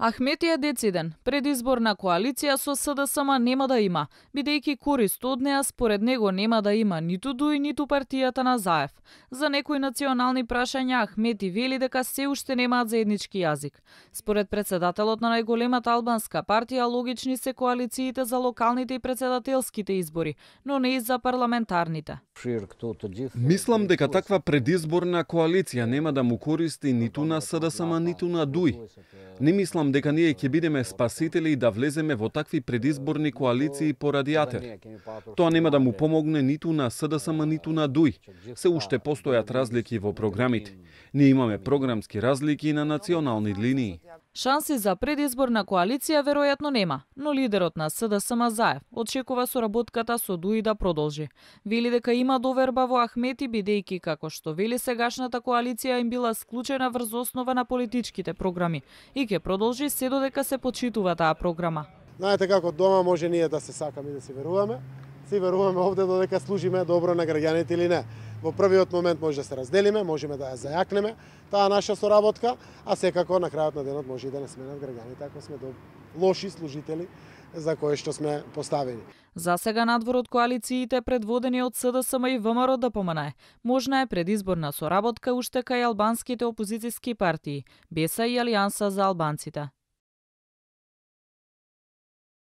Ахмет е дециден, предизборна коалиција со СДСМ нема да има, бидејќи корист од неа според него нема да има ниту дуј ниту партијата на Заев. За некои национални прашања Ахмети вели дека се уште немаат заеднички јазик. Според председателот на најголемата албанска партија логични се коалициите за локалните и председателските избори, но не и за парламентарните. Мислам дека таква предизборна коалиција нема да му користи ниту на СДСМ ниту на дуј. Не мислам Верувам дека ние ќе бидеме спасители и да влеземе во такви предизборни коалиции поради Атер. Тоа нема да му помогне ниту на СДСМ, ниту на дуи. Се уште постојат разлики во програмите. Ние имаме програмски разлики на национални линии. Шанси за предизборна коалиција веројатно нема, но лидерот на СДСМ Заев очекува соработката со Дуи да продолжи. Вели дека има доверба во Ахмети бидејќи како што вели сегашната коалиција им била склучена врз основа на политичките програми и ќе продолжи се додека се почитува таа програма. Знаете како дома може ние да се сакаме и да се веруваме, си веруваме овде додека служиме добро на граѓаните или не. Во првиот момент може да се разделиме, можеме да ја зајакнеме таа наша соработка, а секако на крајот на денот може и да не сменат граѓаните ако сме до лоши служители за кои што сме поставени. За сега надвор од коалициите предводени од СДСМ и ВМРО да да можна е предизборна соработка уште кај албанските опозициски партии, БЕСА и Алијанса за албанците.